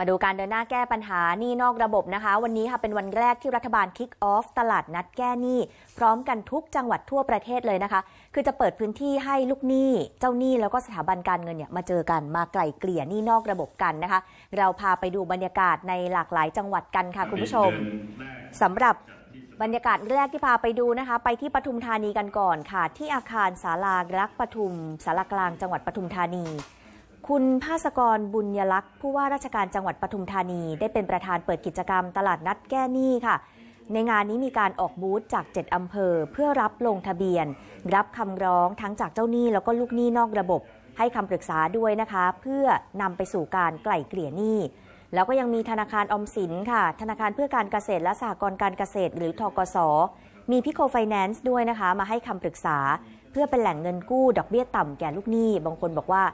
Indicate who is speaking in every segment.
Speaker 1: มาดูการเดินหน้าแก้ปัญหานี่นอกระบบนะคะ วันนี้ค่ะเป็นวันแรกที่รัฐบาลคิกออฟตลาดนัดแก้หนี้ พร้อมกันทุกจังหวัดทั่วประเทศเลยนะคะ คือจะเปิดพื้นที่ให้ลูกหนี้เจ้าหนี้แล้วก็สถาบันการเงินเนี่ยมาเจอกันมาไกล่เกลี่ยหนี้นอกระบบกันนะคะ เราพาไปดูบรรยากาศในหลากหลายจังหวัดกันค่ะคุณผู้ชม สำหรับบรรยากาศแรกที่พาไปดูนะคะ ไปที่ปทุมธานีกันก่อนค่ะ ที่อาคารศาลารักปทุมศาลากลาง จังหวัดปทุมธานีคุณภาสกรบุญยลักษ์ผู้ว่าราชการจังหวัดปทุมธานี ได้เป็นประธานเปิดกิจกรรมตลาดนัดแก้หนี้ค่ะ ในงานนี้มีการออกบูธจาก 7 อำเภอ เพื่อรับลงทะเบียน รับคำร้องทั้งจากเจ้าหนี้แล้วก็ลูกหนี้นอกระบบ ให้คำปรึกษาด้วยนะคะ เพื่อนำไปสู่การไกล่เกลี่ยหนี้แล้วก็ยังมีธนาคารอมสินค่ะ ธนาคารเพื่อการเกษตรและสหกรณ์การเกษตร หรือทกศมีพิโคไฟแนนซ์ด้วยนะคะมาให้คำปรึกษาเพื่อเป็นแหล่งเงินกู้ดอกเบี้ยต่ำแก่ลูกหนี้ บางคนบอกว่า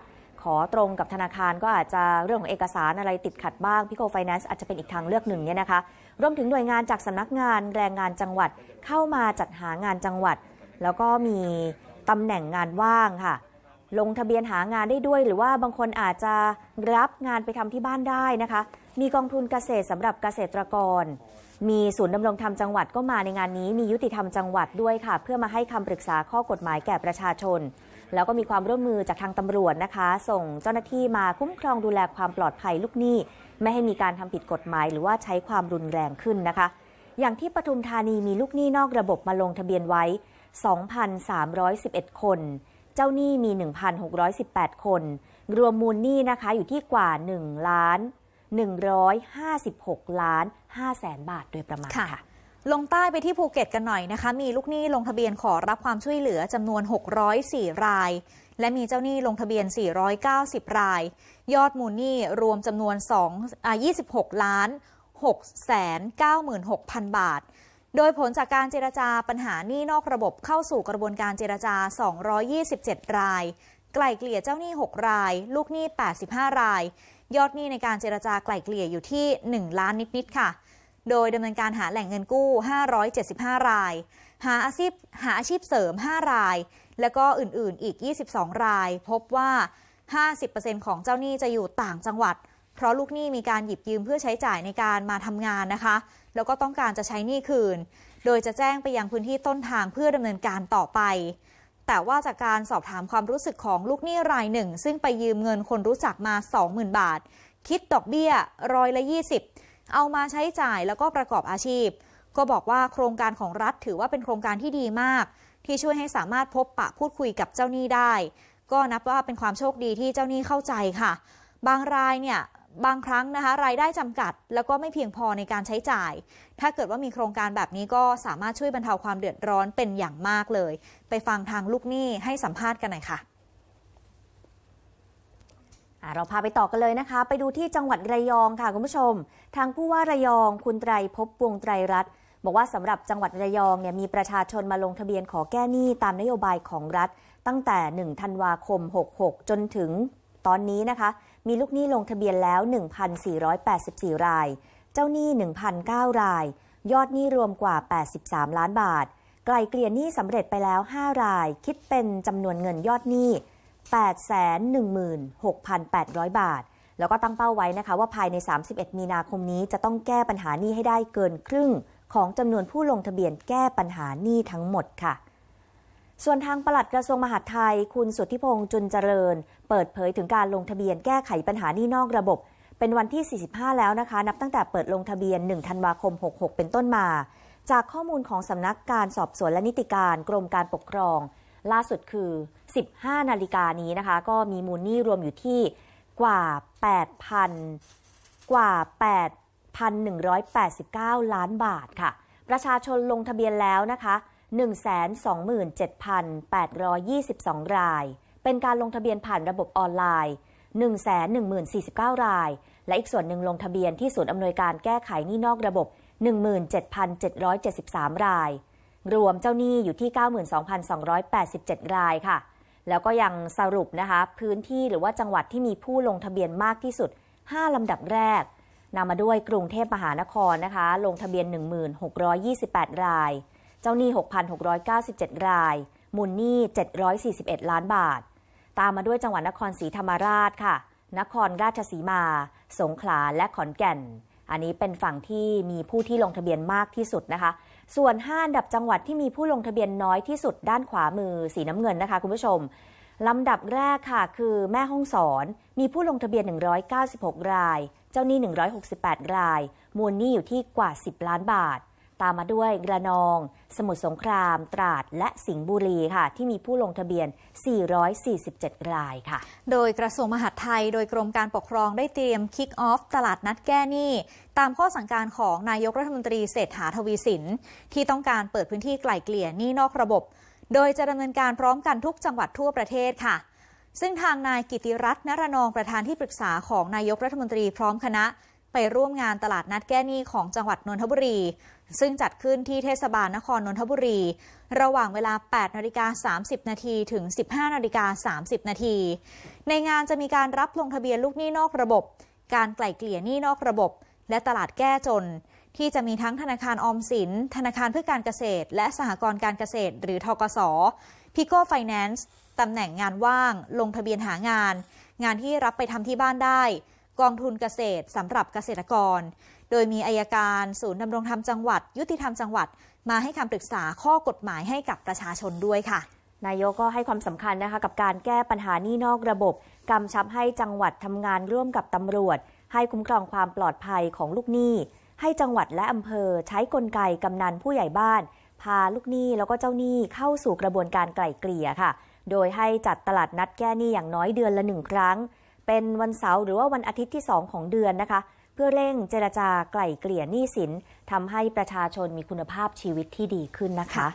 Speaker 1: ขอตรงกับธนาคารก็อาจจะเรื่องของเอกสารอะไรติดขัดบ้างพิโกไฟแนนซ์อาจจะเป็นอีกทางเลือกหนึ่งเนี่ยนะคะรวมถึงหน่วยงานจากสำนักงานแรงงานจังหวัดเข้ามาจัดหางานจังหวัด แล้วก็มีตำแหน่งงานว่างค่ะ ลงทะเบียนหางานได้ด้วยหรือว่าบางคนอาจจะรับงานไปทำที่บ้านได้นะคะ มีกองทุนเกษตรสำหรับเกษตรกร มีศูนย์ดำรงธรรมจังหวัดก็มาในงานนี้ มียุติธรรมจังหวัดด้วยค่ะ เพื่อมาให้คำปรึกษาข้อกฎหมายแก่ประชาชนแล้วก็มีความร่วมมือจากทางตำรวจนะคะ ส่งเจ้าหน้าที่มาคุ้มครองดูแลความปลอดภัยลูกหนี้ไม่ให้มีการทำผิดกฎหมายหรือว่าใช้ความรุนแรงขึ้นนะคะ อย่างที่ปทุมธานีมีลูกหนี้นอกระบบมาลงทะเบียนไว้ 2,311 คน เจ้าหนี้มี 1,618 คน รวมมูลหนี้นะคะอยู่ที่กว่า1ล้าน
Speaker 2: 156ล้าน
Speaker 1: 5แสนบาท โดยประมาณ
Speaker 2: ค่ะลงใต้ไปที่ภูเก็ตกันหน่อยนะคะ มีลูกหนี้ลงทะเบียนขอรับความช่วยเหลือจำนวน 604 ราย และมีเจ้าหนี้ลงทะเบียน 490 ราย ยอดมูลหนี้รวมจำนวน2 26 ล้าน696,000 บาท โดยผลจากการเจรจาปัญหาหนี้นอกระบบเข้าสู่กระบวนการเจรจา 227 ราย ไกล่เกลี่ยเจ้าหนี้ 6 ราย ลูกหนี้ 85 ราย ยอดหนี้ในการเจรจาไกล่เกลี่ยอยู่ที่ 1 ล้านนิดๆค่ะโดยดำเนินการหาแหล่งเงินกู้ 575 ราย หาอาชีพหาอาชีพเสริม 5 ราย แล้วก็อื่นๆ อีก 22 ราย พบว่า 50%ของเจ้าหนี้จะอยู่ต่างจังหวัด เพราะลูกหนี้มีการหยิบยืมเพื่อใช้จ่ายในการมาทำงานนะคะ แล้วก็ต้องการจะใช้หนี้คืน โดยจะแจ้งไปยังพื้นที่ต้นทางเพื่อดำเนินการต่อไป แต่ว่าจากการสอบถามความรู้สึกของลูกหนี้รายหนึ่งซึ่งไปยืมเงินคนรู้จักมา 20,000 บาท คิดดอกเบี้ยร้อยละ 20เอามาใช้จ่ายแล้วก็ประกอบอาชีพ ก็บอกว่าโครงการของรัฐถือว่าเป็นโครงการที่ดีมาก ที่ช่วยให้สามารถพบปะพูดคุยกับเจ้าหนี้ได้ ก็นับว่าเป็นความโชคดีที่เจ้าหนี้เข้าใจค่ะ บางรายเนี่ย บางครั้งนะคะรายได้จำกัดแล้วก็ไม่เพียงพอในการใช้จ่าย ถ้าเกิดว่ามีโครงการแบบนี้ก็สามารถช่วยบรรเทาความเดือดร้อนเป็นอย่างมากเลย ไปฟังทางลูกหนี้ให้สัมภาษณ์กันหน่อยค่ะเราพาไปต่อกันเลยนะคะ ไปดูที่จังหวัดระยอง
Speaker 1: ค่ะ คุณผู้ชม ทางผู้ว่าระยองคุณไตร พบวงไตรรัตน์บอกว่าสำหรับจังหวัดระยองเนี่ยมีประชาชนมาลงทะเบียนขอแก้หนี้ตามนโยบายของรัฐ ตั้งแต่ 1 ธันวาคม 66 จนถึงตอนนี้นะคะ มีลูกหนี้ลงทะเบียนแล้ว 1,484 ราย เจ้าหนี้ 1,009 ราย ยอดหนี้รวมกว่า 83 ล้านบาท ไกลเกลี่ยหนี้สำเร็จไปแล้ว 5 ราย คิดเป็นจำนวนเงินยอดหนี้816,800 บาท แล้วก็ตั้งเป้าไว้นะคะ ว่าภายใน 31 มีนาคมนี้จะต้องแก้ปัญหานี้ให้ได้เกินครึ่ง ของจำนวนผู้ลงทะเบียนแก้ปัญหานี้ทั้งหมดค่ะ ส่วนทางปลัดกระทรวงมหาดไทย คุณสุทธิพงศ์จุนเจริญ เปิดเผยถึงการลงทะเบียนแก้ไขปัญหานี่นอกระบบ เป็นวันที่ 45 แล้วนะคะ นับตั้งแต่เปิดลงทะเบียน 1 ธันวาคม 66 เป็นต้นมา จากข้อมูลของสำนักการสอบสวนและนิติการกรมการปกครองล่าสุดคือ 15 นาฬิกานี้นะคะก็มีมูลหนี้รวมอยู่ที่กว่า 8,000กว่า 8,189 ล้านบาทค่ะ ประชาชนลงทะเบียนแล้วนะคะ127,822 ราย เป็นการลงทะเบียนผ่านระบบออนไลน์ 110,049 ราย และอีกส่วนหนึ่งลงทะเบียนที่ศูนย์อำนวยการแก้ไขหนี้นอกระบบ 17,773 รายรวมเจ้าหนี้อยู่ที่ 92,287 รายค่ะ แล้วก็ยังสรุปนะคะพื้นที่หรือว่าจังหวัดที่มีผู้ลงทะเบียนมากที่สุด 5 ลำดับแรกนำมาด้วยกรุงเทพมหานครนะคะลงทะเบียน 1,628 ราย เจ้าหนี้6,697รายมูลหนี้741 ล้านบาท ตามมาด้วยจังหวัดนครศรีธรรมราชค่ะ นครราชสีมา สงขลาและขอนแก่นอันนี้เป็นฝั่งที่มีผู้ที่ลงทะเบียนมากที่สุดนะคะ ส่วน5อันดับจังหวัดที่มีผู้ลงทะเบียนน้อยที่สุด ด้านขวามือ สีน้ำเงินนะคะคุณผู้ชม ลำดับแรกค่ะ คือแม่ห้องสอน มีผู้ลงทะเบียน 196 ราย เจ้าหนี้168 ราย มูลหนี้อยู่ที่กว่า 10 ล้านบาทตามมาด้วยกระนอง สมุทรสงคราม ตราดและสิงห์บุรีค่ะ ที่มีผู้ลงทะเบียน 447 รายค่ะ
Speaker 2: โดยกระทรวงมหาดไทยโดยกรมการปกครองได้เตรียมคิกออฟตลาดนัดแก้หนี้ตามข้อสั่งการของนายกรัฐมนตรีเศรษฐาทวีสิน ที่ต้องการเปิดพื้นที่ไกล่เกลี่ยหนี้นอกระบบ โดยจะดำเนินการพร้อมกันทุกจังหวัดทั่วประเทศค่ะ ซึ่งทางนายกิติรัตน์นรนองประธานที่ปรึกษาของนายกรัฐมนตรีพร้อมคณะไปร่วมงานตลาดนัดแก้หนี้ของจังหวัดนนทบุรีซึ่งจัดขึ้นที่เทศบาลนครนนทบุรี ระหว่างเวลา 8 นาฬิกา30 นาทีถึง 15นาฬิกา30 นาที ในงานจะมีการรับลงทะเบียนลูกหนี้นอกระบบ การไกล่เกลี่ยหนี้นอกระบบ และตลาดแก้จน ที่จะมีทั้งธนาคารออมสิน ธนาคารเพื่อการเกษตร และสหกรณ์การเกษตร หรือทกสพิโก้ไฟแนนซ์ตำแหน่งงานว่าง ลงทะเบียนหางาน งานที่รับไปทำที่บ้านได้กองทุนเกษตรสำหรับเกษตรกร โดยมีอายการศูนย์ดำรงธรรมจังหวัด ยุติธรรมจังหวัด มาให้คำปรึกษาข้อกฎหมายให้กับประชาชนด้วยค่ะ นายกก็ให้ความสำคัญนะคะกับการแก้ปัญ
Speaker 1: หานี่นอกระบบกำชับให้จังหวัดทำงานร่วมกับตำรวจ ให้คุ้มครองความปลอดภัยของลูกหนี้ ให้จังหวัดและอำเภอใช้กลไกกำนันผู้ใหญ่บ้าน พาลูกหนี้แล้วก็เจ้าหนี้เข้าสู่กระบวนการไกล่เกลี่ยค่ะ โดยให้จัดตลาดนัดแก้หนี้อย่างน้อยเดือนละหนึ่งครั้งเป็นวันเสาร์หรือว่าวันอาทิตย์ที่ 2 ของเดือนนะคะ เพื่อเร่งเจรจาไกล่เกลี่ยหนี้สินทำให้ประชาชนมีคุณภาพชีวิตที่ดีขึ้นนะคะ